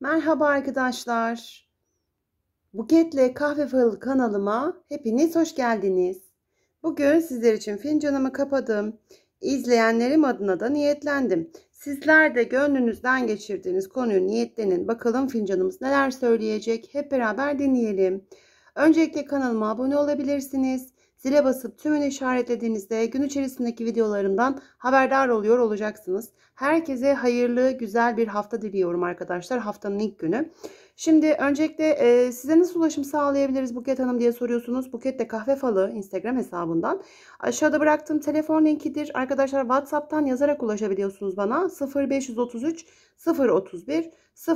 Merhaba arkadaşlar. Buketle Kahve Falı kanalıma hepiniz hoş geldiniz. Bugün sizler için fincanımı kapadım. İzleyenlerim adına da niyetlendim. Sizler de gönlünüzden geçirdiğiniz konuyu niyetlenin. Bakalım fincanımız neler söyleyecek. Hep beraber dinleyelim. Öncelikle kanalıma abone olabilirsiniz. Zile basıp tümünü işaretlediğinizde gün içerisindeki videolarımdan haberdar oluyor olacaksınız. Herkese hayırlı, güzel bir hafta diliyorum arkadaşlar. Haftanın ilk günü. Şimdi öncelikle e, size nasıl ulaşım sağlayabiliriz Buket Hanım diye soruyorsunuz. Buket de kahve falı Instagram hesabından. Aşağıda bıraktığım telefon linkidir. Arkadaşlar WhatsApp'tan yazarak ulaşabiliyorsunuz bana. 0533 031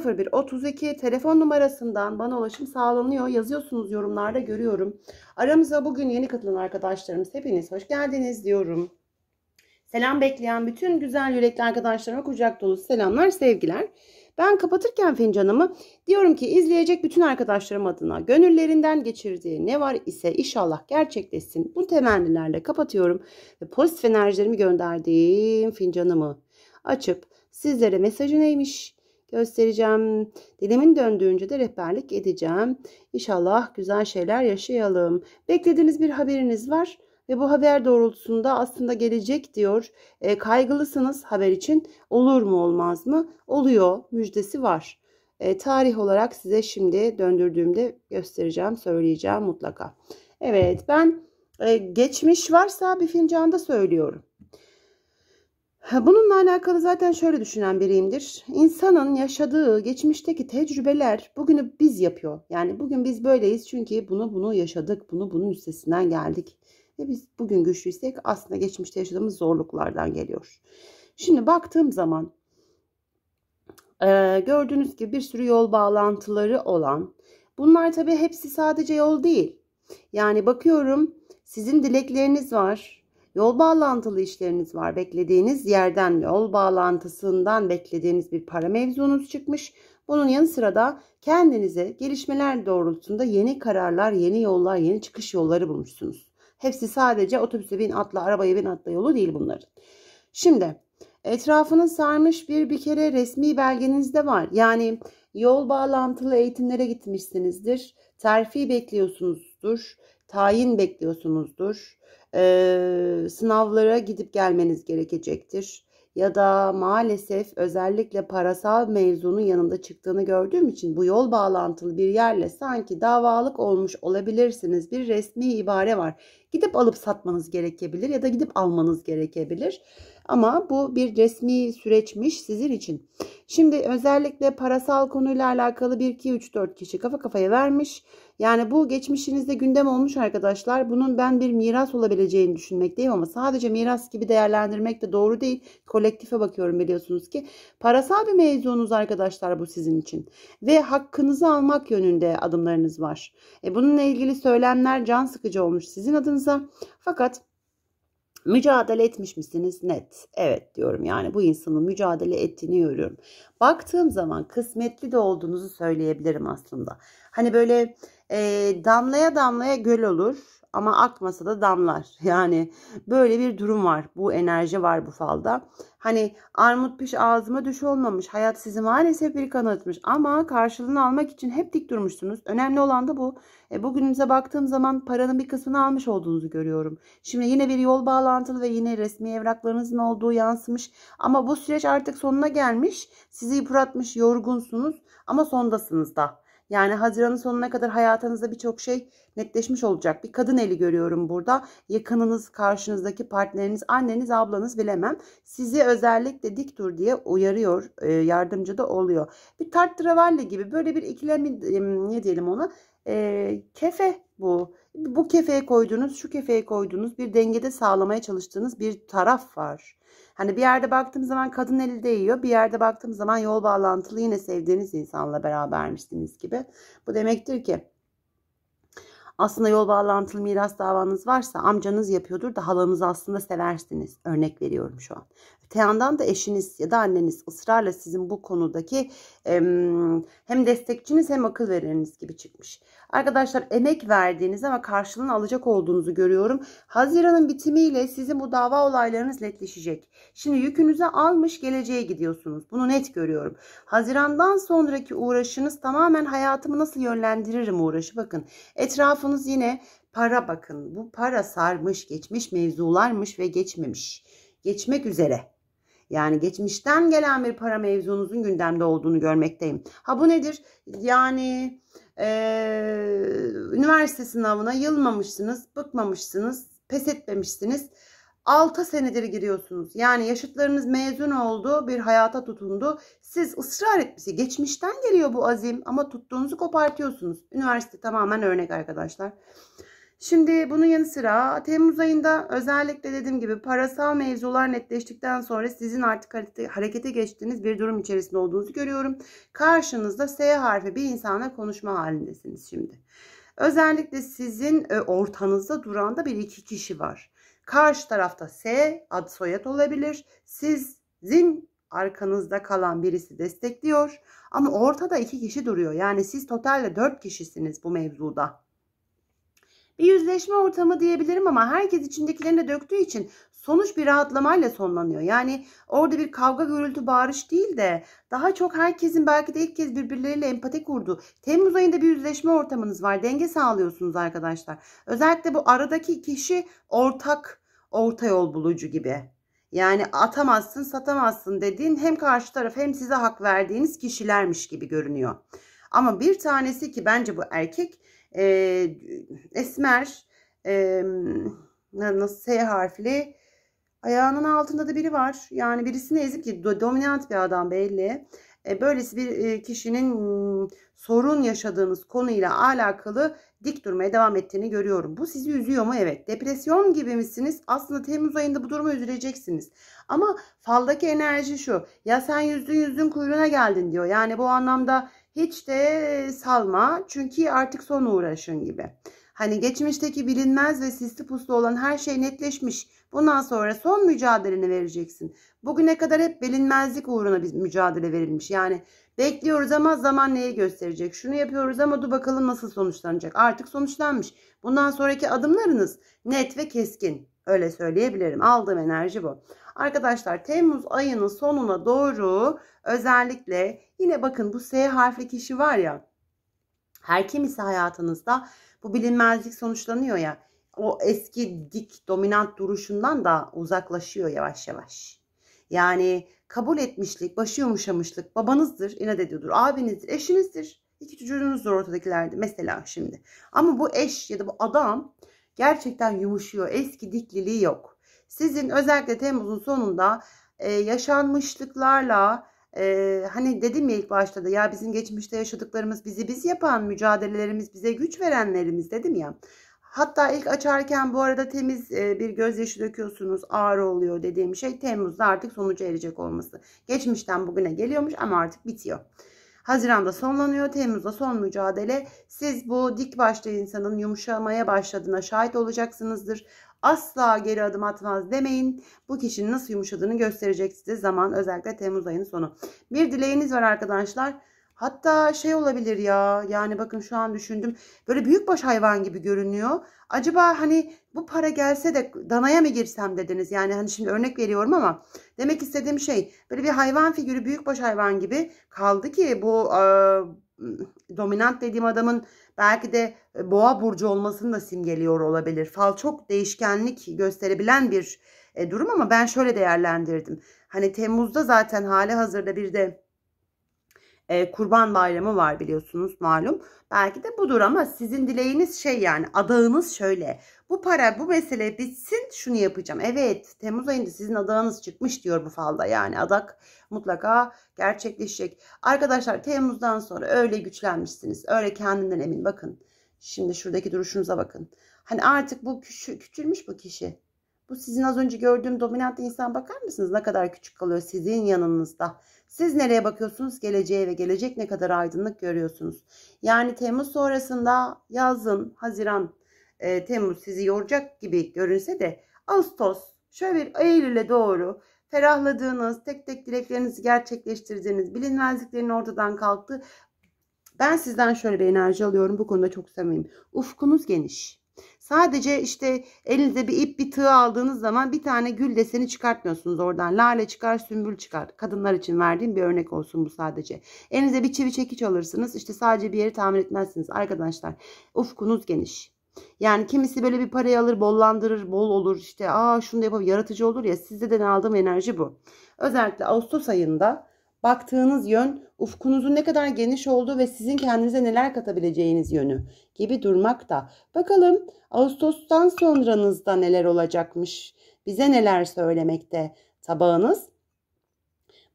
0132 telefon numarasından bana ulaşım sağlanıyor. Yazıyorsunuz yorumlarda görüyorum. Aramıza bugün yeni katılan arkadaşlarımız hepiniz hoş geldiniz diyorum. Selam bekleyen bütün güzel yürekli arkadaşlarıma kucak dolu selamlar, sevgiler. Ben kapatırken fincanımı diyorum ki izleyecek bütün arkadaşlarım adına gönüllerinden geçirdiği ne var ise inşallah gerçekleşsin. Bu temennilerle kapatıyorum ve pozitif enerjilerimi gönderdiğim fincanımı açıp sizlere mesajı neymiş göstereceğim. Dilimin döndüğünce de rehberlik edeceğim. İnşallah güzel şeyler yaşayalım. Beklediğiniz bir haberiniz var ve bu haber doğrultusunda aslında gelecek diyor. E, kaygılısınız haber için olur mu olmaz mı? Oluyor müjdesi var. E, tarih olarak size şimdi döndürdüğümde göstereceğim söyleyeceğim mutlaka. Evet ben e, geçmiş varsa bir fincanda söylüyorum. Bununla alakalı zaten şöyle düşünen biriyimdir. İnsanın yaşadığı geçmişteki tecrübeler bugünü biz yapıyor. Yani bugün biz böyleyiz çünkü bunu bunu yaşadık, bunu bunun üstesinden geldik. Ve biz bugün güçlüysek aslında geçmişte yaşadığımız zorluklardan geliyor. Şimdi baktığım zaman e, gördüğünüz gibi bir sürü yol bağlantıları olan bunlar tabi hepsi sadece yol değil. Yani bakıyorum sizin dilekleriniz var. Yol bağlantılı işleriniz var. Beklediğiniz yerden yol bağlantısından beklediğiniz bir para mevzunuz çıkmış. Bunun yanı sıra da kendinize gelişmeler doğrultusunda yeni kararlar, yeni yollar, yeni çıkış yolları bulmuşsunuz. Hepsi sadece otobüse bin atla arabaya bin atla yolu değil bunların. Şimdi etrafını sarmış bir bir kere resmi belgeniz de var. Yani yol bağlantılı eğitimlere gitmişsinizdir. Terfi bekliyorsunuzdur. Tayin bekliyorsunuzdur. Ee, sınavlara gidip gelmeniz gerekecektir ya da maalesef özellikle parasal mevzunun yanında çıktığını gördüğüm için bu yol bağlantılı bir yerle sanki davalık olmuş olabilirsiniz. Bir resmi ibare var. Gidip alıp satmanız gerekebilir ya da gidip almanız gerekebilir. Ama bu bir resmi süreçmiş sizin için. Şimdi özellikle parasal konuyla alakalı 1 2 3 4 kişi kafa kafaya vermiş. Yani bu geçmişinizde gündem olmuş arkadaşlar. Bunun ben bir miras olabileceğini düşünmek değil ama sadece miras gibi değerlendirmek de doğru değil. Kolektife bakıyorum biliyorsunuz ki. Parasal bir mevzunuz arkadaşlar bu sizin için. Ve hakkınızı almak yönünde adımlarınız var. E bununla ilgili söylemler can sıkıcı olmuş sizin adınıza. Fakat Mücadele etmiş misiniz? Net. Evet diyorum. Yani bu insanın mücadele ettiğini görüyorum. Baktığım zaman kısmetli de olduğunuzu söyleyebilirim aslında. Hani böyle e, damlaya damlaya göl olur ama akmasa da damlar. Yani böyle bir durum var. Bu enerji var bu falda. Hani armut piş ağzıma düş olmamış. Hayat sizi maalesef bir kanatmış. Ama karşılığını almak için hep dik durmuşsunuz. Önemli olan da bu. E, bugününüze baktığım zaman paranın bir kısmını almış olduğunuzu görüyorum. Şimdi yine bir yol bağlantılı ve yine resmi evraklarınızın olduğu yansımış. Ama bu süreç artık sonuna gelmiş. Sizi yıpratmış, yorgunsunuz ama sondasınız da. Yani Haziran'ın sonuna kadar hayatınızda birçok şey netleşmiş olacak. Bir kadın eli görüyorum burada. Yakınınız, karşınızdaki partneriniz, anneniz, ablanız bilemem. Sizi özellikle dik dur diye uyarıyor, e, yardımcı da oluyor. Bir tart travalli gibi böyle bir ikilemi ne diyelim ona? E, kefe bu bu kefeye koyduğunuz, şu kefeye koyduğunuz bir dengede sağlamaya çalıştığınız bir taraf var. Hani bir yerde baktığım zaman kadın eli değiyor, bir yerde baktığım zaman yol bağlantılı yine sevdiğiniz insanla berabermişsiniz gibi. Bu demektir ki aslında yol bağlantılı miras davanız varsa amcanız yapıyordur da halanızı aslında seversiniz. Örnek veriyorum şu an. Öte yandan da eşiniz ya da anneniz ısrarla sizin bu konudaki hem destekçiniz hem akıl vereniniz gibi çıkmış. Arkadaşlar emek verdiğiniz ama karşılığını alacak olduğunuzu görüyorum. Haziran'ın bitimiyle sizin bu dava olaylarınız netleşecek. Şimdi yükünüze almış geleceğe gidiyorsunuz. Bunu net görüyorum. Haziran'dan sonraki uğraşınız tamamen hayatımı nasıl yönlendiririm uğraşı. Bakın etrafınız yine para bakın. Bu para sarmış, geçmiş mevzularmış ve geçmemiş. Geçmek üzere. Yani geçmişten gelen bir para mevzunuzun gündemde olduğunu görmekteyim. Ha bu nedir? Yani e, üniversite sınavına yılmamışsınız, bıkmamışsınız, pes etmemişsiniz. 6 senedir giriyorsunuz. Yani yaşıtlarınız mezun oldu, bir hayata tutundu. Siz ısrar etmişsiniz. Geçmişten geliyor bu azim ama tuttuğunuzu kopartıyorsunuz. Üniversite tamamen örnek arkadaşlar. Arkadaşlar. Şimdi bunun yanı sıra Temmuz ayında özellikle dediğim gibi parasal mevzular netleştikten sonra sizin artık harekete geçtiğiniz bir durum içerisinde olduğunuzu görüyorum. Karşınızda S harfi bir insanla konuşma halindesiniz şimdi. Özellikle sizin e, ortanızda duran da bir iki kişi var. Karşı tarafta S ad soyad olabilir. Sizin arkanızda kalan birisi destekliyor. Ama ortada iki kişi duruyor. Yani siz totalde dört kişisiniz bu mevzuda. Bir yüzleşme ortamı diyebilirim ama herkes içindekilerine döktüğü için sonuç bir rahatlamayla sonlanıyor. Yani orada bir kavga gürültü bağırış değil de daha çok herkesin belki de ilk kez birbirleriyle empati kurdu. Temmuz ayında bir yüzleşme ortamınız var. Denge sağlıyorsunuz arkadaşlar. Özellikle bu aradaki kişi ortak orta yol bulucu gibi. Yani atamazsın satamazsın dediğin hem karşı taraf hem size hak verdiğiniz kişilermiş gibi görünüyor. Ama bir tanesi ki bence bu erkek e, esmer e, nasıl S harfli ayağının altında da biri var. Yani birisini ezip ki dominant bir adam belli. E, böylesi bir e, kişinin hmm, sorun yaşadığınız konuyla alakalı dik durmaya devam ettiğini görüyorum. Bu sizi üzüyor mu? Evet. Depresyon gibi misiniz? Aslında Temmuz ayında bu duruma üzüleceksiniz. Ama faldaki enerji şu. Ya sen yüzün yüzün kuyruğuna geldin diyor. Yani bu anlamda hiç de salma çünkü artık son uğraşın gibi. Hani geçmişteki bilinmez ve sisli puslu olan her şey netleşmiş. Bundan sonra son mücadeleni vereceksin. Bugüne kadar hep bilinmezlik uğruna bir mücadele verilmiş. Yani bekliyoruz ama zaman neyi gösterecek? Şunu yapıyoruz ama dur bakalım nasıl sonuçlanacak. Artık sonuçlanmış. Bundan sonraki adımlarınız net ve keskin. Öyle söyleyebilirim. Aldığım enerji bu. Arkadaşlar Temmuz ayının sonuna doğru özellikle yine bakın bu S harfli kişi var ya her kim ise hayatınızda bu bilinmezlik sonuçlanıyor ya o eski dik dominant duruşundan da uzaklaşıyor yavaş yavaş. Yani kabul etmişlik, başı yumuşamışlık babanızdır, inat ediyordur, abinizdir, eşinizdir. İki çocuğunuzdur ortadakilerde mesela şimdi. Ama bu eş ya da bu adam gerçekten yumuşuyor. Eski dikliliği yok. Sizin özellikle Temmuz'un sonunda e, yaşanmışlıklarla e, hani dedim ya ilk başta da ya bizim geçmişte yaşadıklarımız bizi biz yapan mücadelelerimiz bize güç verenlerimiz dedim ya. Hatta ilk açarken bu arada temiz e, bir gözyaşı döküyorsunuz ağır oluyor dediğim şey Temmuz'da artık sonuca erecek olması. Geçmişten bugüne geliyormuş ama artık bitiyor. Haziranda sonlanıyor. Temmuz'da son mücadele. Siz bu dik başlı insanın yumuşamaya başladığına şahit olacaksınızdır. Asla geri adım atmaz demeyin. Bu kişinin nasıl yumuşadığını gösterecek size zaman özellikle Temmuz ayının sonu. Bir dileğiniz var arkadaşlar. Hatta şey olabilir ya yani bakın şu an düşündüm böyle büyükbaş hayvan gibi görünüyor. Acaba hani bu para gelse de danaya mı girsem dediniz yani hani şimdi örnek veriyorum ama demek istediğim şey böyle bir hayvan figürü büyükbaş hayvan gibi kaldı ki bu e, dominant dediğim adamın belki de boğa burcu olmasını da simgeliyor olabilir. Fal çok değişkenlik gösterebilen bir e, durum ama ben şöyle değerlendirdim. Hani Temmuz'da zaten hali hazırda bir de e, kurban bayramı var biliyorsunuz malum. Belki de budur ama sizin dileğiniz şey yani adağınız şöyle. Bu para bu mesele bitsin şunu yapacağım. Evet Temmuz ayında sizin adağınız çıkmış diyor bu falda yani adak mutlaka gerçekleşecek. Arkadaşlar Temmuz'dan sonra öyle güçlenmişsiniz. Öyle kendinden emin bakın. Şimdi şuradaki duruşunuza bakın. Hani artık bu küçü, küçülmüş bu kişi. Bu sizin az önce gördüğüm dominant insan bakar mısınız? Ne kadar küçük kalıyor sizin yanınızda. Siz nereye bakıyorsunuz? Geleceğe ve gelecek ne kadar aydınlık görüyorsunuz? Yani Temmuz sonrasında yazın, Haziran, e, Temmuz sizi yoracak gibi görünse de Ağustos, şöyle bir Eylül'e doğru ferahladığınız, tek tek dileklerinizi gerçekleştirdiğiniz, bilinmezliklerin ortadan kalktı. Ben sizden şöyle bir enerji alıyorum. Bu konuda çok samimim. Ufkunuz geniş. Sadece işte elinize bir ip bir tığ aldığınız zaman bir tane gül deseni çıkartmıyorsunuz oradan. Lale çıkar, sümbül çıkar. Kadınlar için verdiğim bir örnek olsun bu sadece. Elinize bir çivi çekiç alırsınız. İşte sadece bir yeri tamir etmezsiniz arkadaşlar. Ufkunuz geniş. Yani kimisi böyle bir parayı alır, bollandırır, bol olur işte aa şunu da yapabilir, yaratıcı olur ya sizde de ne aldığım enerji bu. Özellikle Ağustos ayında baktığınız yön ufkunuzun ne kadar geniş olduğu ve sizin kendinize neler katabileceğiniz yönü gibi durmakta. Bakalım Ağustos'tan sonranızda neler olacakmış, bize neler söylemekte tabağınız.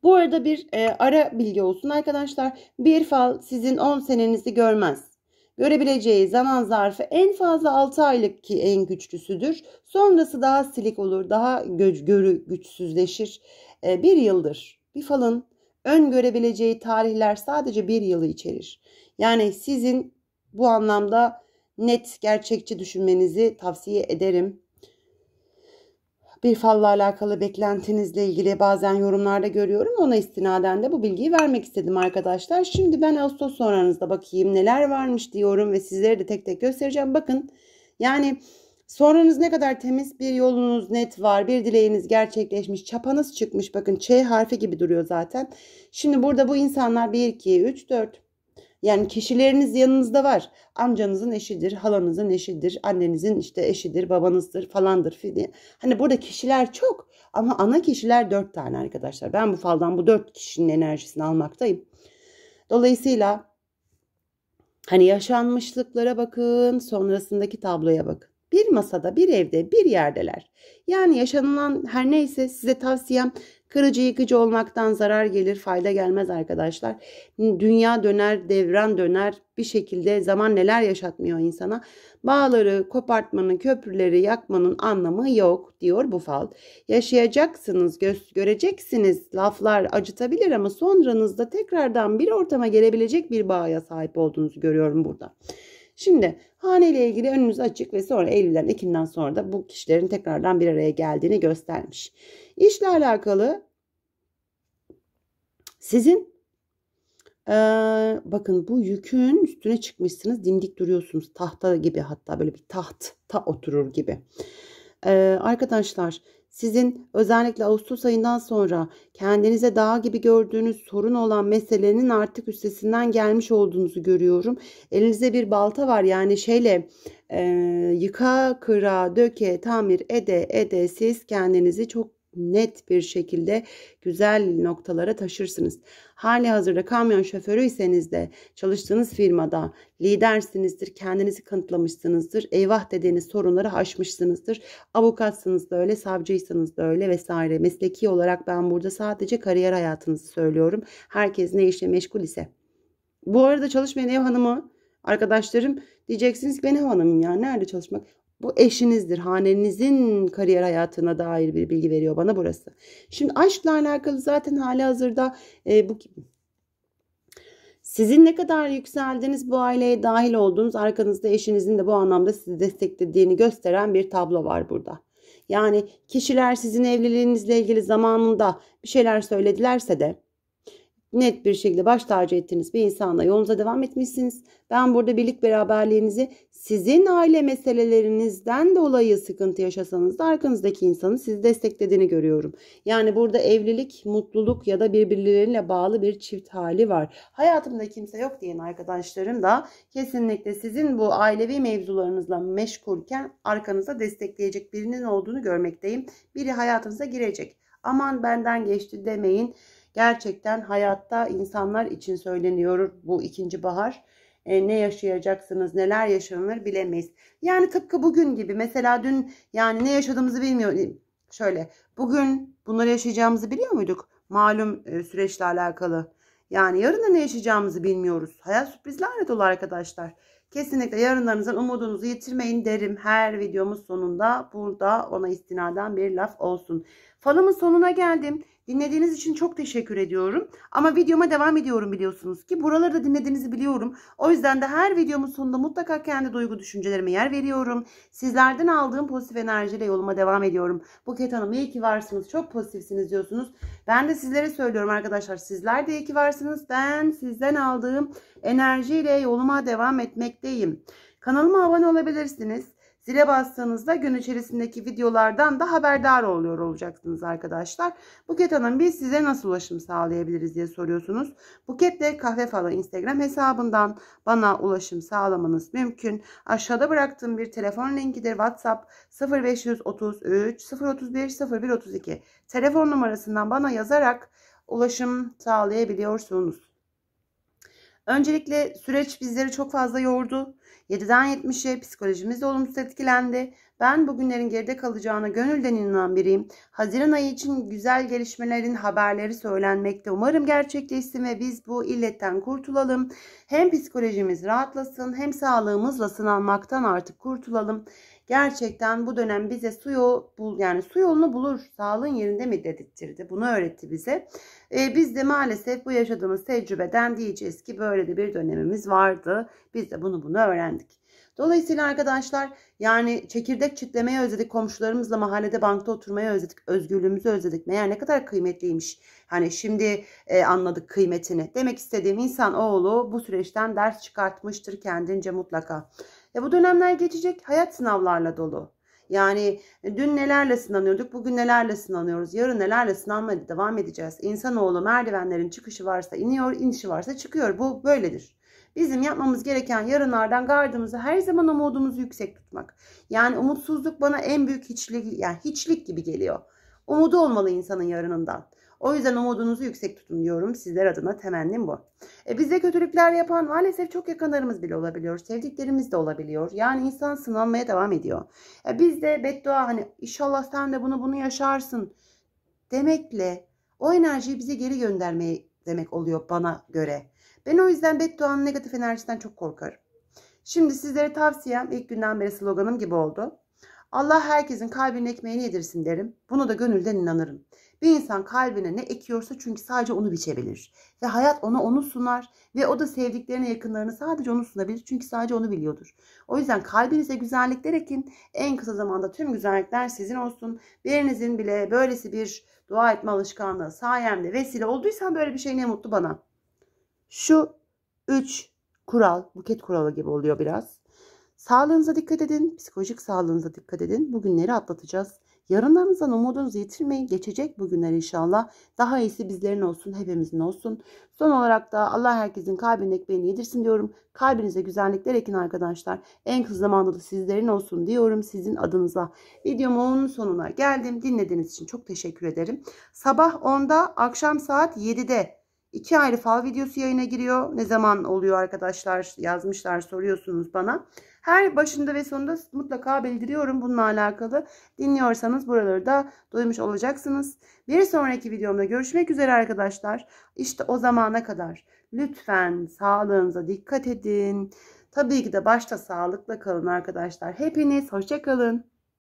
Bu arada bir e, ara bilgi olsun arkadaşlar. Bir fal sizin 10 senenizi görmez görebileceği zaman zarfı en fazla 6 aylık ki en güçlüsüdür. Sonrası daha silik olur, daha gö görü güçsüzleşir. E, bir yıldır bir falın öngörebileceği tarihler sadece bir yılı içerir. Yani sizin bu anlamda net, gerçekçi düşünmenizi tavsiye ederim. Bir falla alakalı beklentinizle ilgili bazen yorumlarda görüyorum. Ona istinaden de bu bilgiyi vermek istedim arkadaşlar. Şimdi ben Ağustos sonranızda bakayım neler varmış diyorum ve sizlere de tek tek göstereceğim. Bakın yani Sonranız ne kadar temiz, bir yolunuz net var, bir dileğiniz gerçekleşmiş, çapanız çıkmış. Bakın Ç harfi gibi duruyor zaten. Şimdi burada bu insanlar 1, 2, 3, 4. Yani kişileriniz yanınızda var. Amcanızın eşidir, halanızın eşidir, annenizin işte eşidir, babanızdır falandır. Filan. Hani burada kişiler çok ama ana kişiler 4 tane arkadaşlar. Ben bu faldan bu 4 kişinin enerjisini almaktayım. Dolayısıyla hani yaşanmışlıklara bakın, sonrasındaki tabloya bakın. Bir masada, bir evde, bir yerdeler. Yani yaşanılan her neyse size tavsiyem kırıcı yıkıcı olmaktan zarar gelir, fayda gelmez arkadaşlar. Dünya döner, devran döner. Bir şekilde zaman neler yaşatmıyor insana. Bağları, kopartmanın, köprüleri yakmanın anlamı yok diyor bu fal. Yaşayacaksınız, gö- göreceksiniz. Laflar acıtabilir ama sonranızda tekrardan bir ortama gelebilecek bir bağa sahip olduğunuzu görüyorum burada. Şimdi hane ile ilgili önünüz açık ve sonra Eylül'den Ekim'den sonra da bu kişilerin tekrardan bir araya geldiğini göstermiş. İşle alakalı sizin ee, bakın bu yükün üstüne çıkmışsınız dimdik duruyorsunuz tahta gibi hatta böyle bir taht ta oturur gibi. Ee, arkadaşlar sizin özellikle Ağustos ayından sonra kendinize dağ gibi gördüğünüz sorun olan meselenin artık üstesinden gelmiş olduğunuzu görüyorum. Elinizde bir balta var yani şeyle e, yıka, kıra, döke, tamir ede ede siz kendinizi çok net bir şekilde güzel noktalara taşırsınız. Hali hazırda kamyon şoförüyseniz de çalıştığınız firmada lidersinizdir, kendinizi kanıtlamışsınızdır, eyvah dediğiniz sorunları aşmışsınızdır. Avukatsınız da öyle, savcıysanız da öyle vesaire. Mesleki olarak ben burada sadece kariyer hayatınızı söylüyorum. Herkes ne işle meşgul ise. Bu arada çalışmayan ev hanımı arkadaşlarım diyeceksiniz ki ben ev hanımım ya nerede çalışmak? Bu eşinizdir. Hanenizin kariyer hayatına dair bir bilgi veriyor bana burası. Şimdi aşkla alakalı zaten hali hazırda e, bu sizin ne kadar yükseldiğiniz bu aileye dahil olduğunuz arkanızda eşinizin de bu anlamda sizi desteklediğini gösteren bir tablo var burada. Yani kişiler sizin evliliğinizle ilgili zamanında bir şeyler söyledilerse de net bir şekilde baş tacı ettiğiniz bir insanla yolunuza devam etmişsiniz. Ben burada birlik beraberliğinizi sizin aile meselelerinizden dolayı sıkıntı yaşasanız da arkanızdaki insanın sizi desteklediğini görüyorum. Yani burada evlilik, mutluluk ya da birbirleriyle bağlı bir çift hali var. Hayatımda kimse yok diyen arkadaşlarım da kesinlikle sizin bu ailevi mevzularınızla meşgulken arkanızda destekleyecek birinin olduğunu görmekteyim. Biri hayatınıza girecek. Aman benden geçti demeyin Gerçekten hayatta insanlar için söyleniyor bu ikinci bahar. E, ne yaşayacaksınız, neler yaşanır bilemeyiz. Yani tıpkı bugün gibi mesela dün yani ne yaşadığımızı bilmiyorum. Şöyle bugün bunları yaşayacağımızı biliyor muyduk? Malum e, süreçle alakalı. Yani yarın da ne yaşayacağımızı bilmiyoruz. Hayat sürprizlerle dolu arkadaşlar. Kesinlikle yarınlarınızdan umudunuzu yitirmeyin derim. Her videomuz sonunda burada ona istinaden bir laf olsun. Falımın sonuna geldim. Dinlediğiniz için çok teşekkür ediyorum. Ama videoma devam ediyorum biliyorsunuz ki. Buraları da dinlediğinizi biliyorum. O yüzden de her videomun sonunda mutlaka kendi duygu düşüncelerime yer veriyorum. Sizlerden aldığım pozitif enerjiyle yoluma devam ediyorum. Buket Hanım iyi ki varsınız. Çok pozitifsiniz diyorsunuz. Ben de sizlere söylüyorum arkadaşlar. Sizler de iyi ki varsınız. Ben sizden aldığım enerjiyle yoluma devam etmekteyim. Kanalıma abone olabilirsiniz. Zile bastığınızda gün içerisindeki videolardan da haberdar oluyor olacaksınız arkadaşlar. Buket Hanım biz size nasıl ulaşım sağlayabiliriz diye soruyorsunuz. Buketle Kahve Falı Instagram hesabından bana ulaşım sağlamanız mümkün. Aşağıda bıraktığım bir telefon linkidir. WhatsApp 0533 031 0132 telefon numarasından bana yazarak ulaşım sağlayabiliyorsunuz. Öncelikle süreç bizleri çok fazla yordu. 7'den 70'e psikolojimiz de olumsuz etkilendi. Ben bugünlerin geride kalacağına gönülden inanan biriyim. Haziran ayı için güzel gelişmelerin haberleri söylenmekte. Umarım gerçekleşsin ve biz bu illetten kurtulalım. Hem psikolojimiz rahatlasın hem sağlığımızla sınanmaktan artık kurtulalım. Gerçekten bu dönem bize su yol, bul, yani su yolunu bulur, sağlığın yerinde mi dedirtirdi. Bunu öğretti bize. E, biz de maalesef bu yaşadığımız tecrübeden diyeceğiz ki böyle de bir dönemimiz vardı. Biz de bunu bunu öğrendik. Dolayısıyla arkadaşlar yani çekirdek çitlemeyi özledik. Komşularımızla mahallede bankta oturmayı özledik. Özgürlüğümüzü özledik. Meğer ne kadar kıymetliymiş. Hani şimdi e, anladık kıymetini. Demek istediğim insan oğlu bu süreçten ders çıkartmıştır kendince mutlaka. E bu dönemler geçecek hayat sınavlarla dolu. Yani e, dün nelerle sınanıyorduk, bugün nelerle sınanıyoruz, yarın nelerle sınanmaya devam edeceğiz. İnsanoğlu merdivenlerin çıkışı varsa iniyor, inişi varsa çıkıyor. Bu böyledir. Bizim yapmamız gereken yarınlardan gardımızı her zaman umudumuzu yüksek tutmak. Yani umutsuzluk bana en büyük hiçlik, yani hiçlik gibi geliyor. Umudu olmalı insanın yarınından. O yüzden umudunuzu yüksek tutun diyorum. Sizler adına temennim bu. E, bize kötülükler yapan maalesef çok yakınlarımız bile olabiliyor. Sevdiklerimiz de olabiliyor. Yani insan sınanmaya devam ediyor. E, biz de beddua hani inşallah sen de bunu bunu yaşarsın demekle o enerjiyi bize geri göndermeye demek oluyor bana göre. Ben o yüzden bedduanın negatif enerjisinden çok korkarım. Şimdi sizlere tavsiyem ilk günden beri sloganım gibi oldu. Allah herkesin kalbinin ekmeğini yedirsin derim. Bunu da gönülden inanırım. Bir insan kalbine ne ekiyorsa çünkü sadece onu biçebilir. Ve hayat ona onu sunar ve o da sevdiklerine yakınlarını sadece onu sunabilir. Çünkü sadece onu biliyordur. O yüzden kalbinize güzellikler ekin. En kısa zamanda tüm güzellikler sizin olsun. Birinizin bile böylesi bir dua etme alışkanlığı sayemde vesile olduysan böyle bir şey ne mutlu bana. Şu 3 kural, buket kuralı gibi oluyor biraz. Sağlığınıza dikkat edin, psikolojik sağlığınıza dikkat edin. Bugünleri atlatacağız. Yarınlarınızdan umudunuzu yitirmeyin. Geçecek bugünler inşallah. Daha iyisi bizlerin olsun, hepimizin olsun. Son olarak da Allah herkesin kalbinde ekmeğini yedirsin diyorum. Kalbinize güzellikler ekin arkadaşlar. En kısa zamanda da sizlerin olsun diyorum sizin adınıza. Videomun sonuna geldim. Dinlediğiniz için çok teşekkür ederim. Sabah 10'da akşam saat 7'de İki ayrı fal videosu yayına giriyor. Ne zaman oluyor arkadaşlar yazmışlar soruyorsunuz bana. Her başında ve sonunda mutlaka bildiriyorum bununla alakalı. Dinliyorsanız buraları da duymuş olacaksınız. Bir sonraki videomda görüşmek üzere arkadaşlar. İşte o zamana kadar lütfen sağlığınıza dikkat edin. Tabii ki de başta sağlıkla kalın arkadaşlar. Hepiniz hoşçakalın.